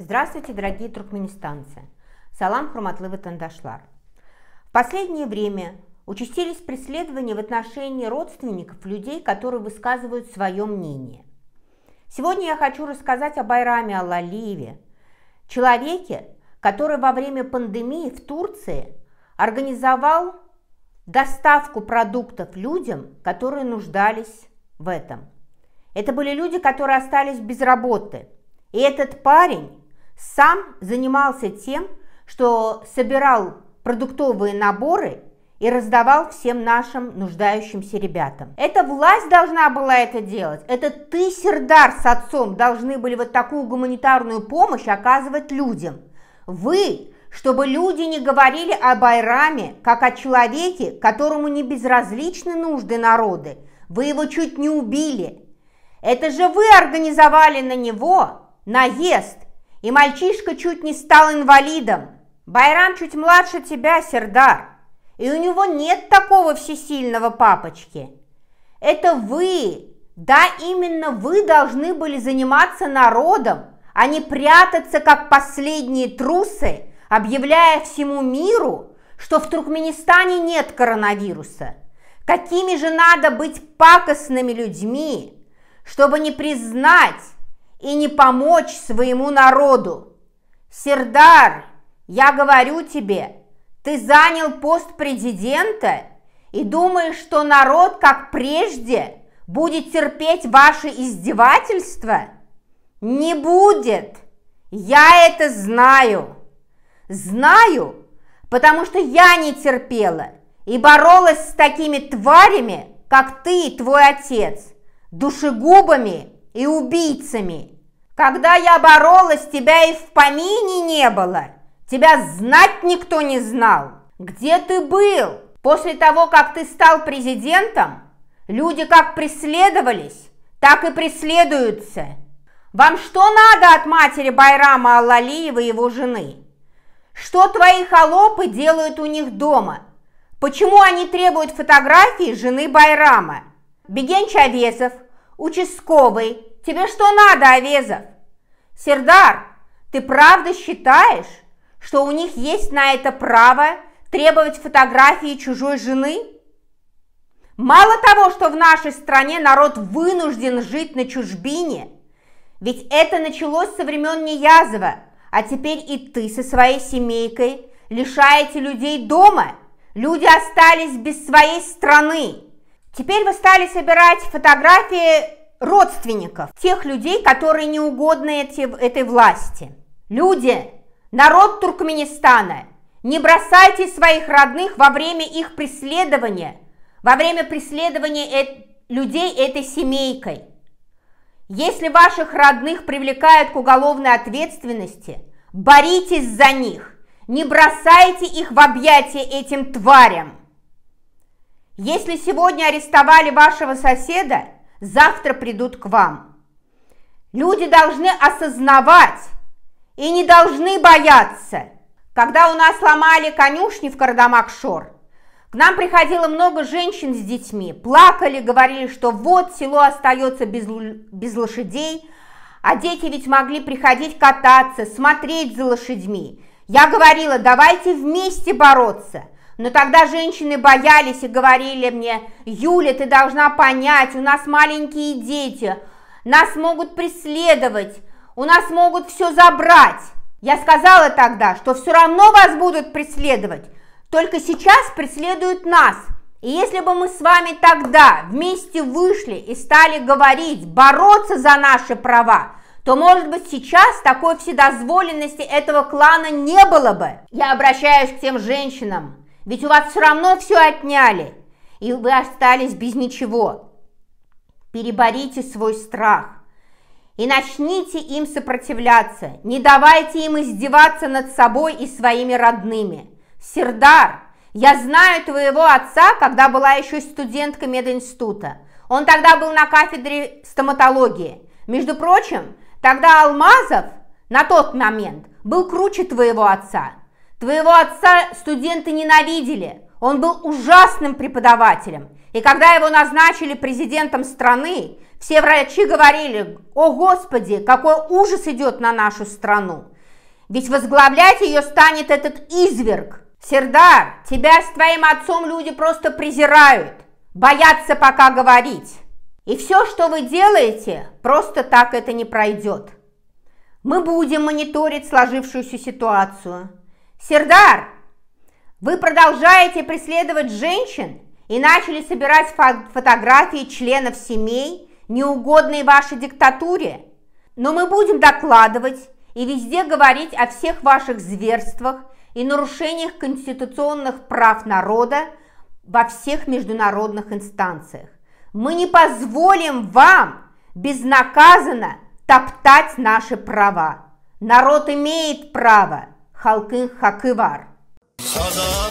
Здравствуйте, дорогие туркменистанцы! Салам Хурматлывы Тандашлар. В последнее время участились преследования в отношении родственников людей, которые высказывают свое мнение. Сегодня я хочу рассказать о Байраме Аллалиеве, человеке, который во время пандемии в Турции организовал доставку продуктов людям, которые нуждались в этом. Это были люди, которые остались без работы. И этот парень сам занимался тем, что собирал продуктовые наборы и раздавал всем нашим нуждающимся ребятам. Эта власть должна была это делать. Это ты, Сердар, с отцом должны были вот такую гуманитарную помощь оказывать людям. Вы, чтобы люди не говорили о Байраме, как о человеке, которому не безразличны нужды народы. Вы его чуть не убили. Это же вы организовали на него наезд и мальчишка чуть не стал инвалидом. Байрам чуть младше тебя, Сердар, и у него нет такого всесильного папочки. Это вы, да именно вы должны были заниматься народом, а не прятаться, как последние трусы, объявляя всему миру, что в Туркменистане нет коронавируса. Какими же надо быть пакостными людьми, чтобы не признать, и не помочь своему народу. Сердар, я говорю тебе, ты занял пост президента и думаешь, что народ, как прежде, будет терпеть ваши издевательства? Не будет. Я это знаю. Знаю, потому что я не терпела и боролась с такими тварями, как ты и твой отец, душегубами и убийцами. Когда я боролась, тебя и в помине не было. Тебя знать никто не знал. Где ты был? После того, как ты стал президентом, люди как преследовались, так и преследуются. Вам что надо от матери Байрама Аллалиева и его жены? Что твои холопы делают у них дома? Почему они требуют фотографии жены Байрама? Беген Чавесов – «Участковый, тебе что надо, Овезов?» «Сердар, ты правда считаешь, что у них есть на это право требовать фотографии чужой жены? Мало того, что в нашей стране народ вынужден жить на чужбине, ведь это началось со времен Неязова, а теперь и ты со своей семейкой лишаете людей дома. Люди остались без своей страны. Теперь вы стали собирать фотографии родственников, тех людей, которые неугодны эти, этой власти. Люди, народ Туркменистана, не бросайте своих родных во время их преследования, во время преследования э- людей этой семейкой. Если ваших родных привлекают к уголовной ответственности, боритесь за них, не бросайте их в объятия этим тварям. Если сегодня арестовали вашего соседа, завтра придут к вам. Люди должны осознавать и не должны бояться. Когда у нас ломали конюшни в Кардамакшор, к нам приходило много женщин с детьми, плакали, говорили, что вот село остается без, без лошадей, а дети ведь могли приходить кататься, смотреть за лошадьми. Я говорила, давайте вместе бороться – но тогда женщины боялись и говорили мне, Юля, ты должна понять, у нас маленькие дети, нас могут преследовать, у нас могут все забрать. Я сказала тогда, что все равно вас будут преследовать, только сейчас преследуют нас. И если бы мы с вами тогда вместе вышли и стали говорить, бороться за наши права, то, может быть, сейчас такой вседозволенности этого клана не было бы. Я обращаюсь к тем женщинам, ведь у вас все равно все отняли, и вы остались без ничего. Переборите свой страх и начните им сопротивляться. Не давайте им издеваться над собой и своими родными. Сердар, я знаю твоего отца, когда была еще студенткой мединститута. Он тогда был на кафедре стоматологии. Между прочим, тогда Алмазов на тот момент был круче твоего отца. Твоего отца студенты ненавидели. Он был ужасным преподавателем. И когда его назначили президентом страны, все врачи говорили, о господи, какой ужас идет на нашу страну. Ведь возглавлять ее станет этот изверг. Сердар, тебя с твоим отцом люди просто презирают, боятся пока говорить. И все, что вы делаете, просто так это не пройдет. Мы будем мониторить сложившуюся ситуацию – Сердар, вы продолжаете преследовать женщин и начали собирать фо фотографии членов семей, неугодные вашей диктатуре. Но мы будем докладывать и везде говорить о всех ваших зверствах и нарушениях конституционных прав народа во всех международных инстанциях. Мы не позволим вам безнаказанно топтать наши права. Народ имеет право Halkın hakkı var. Sana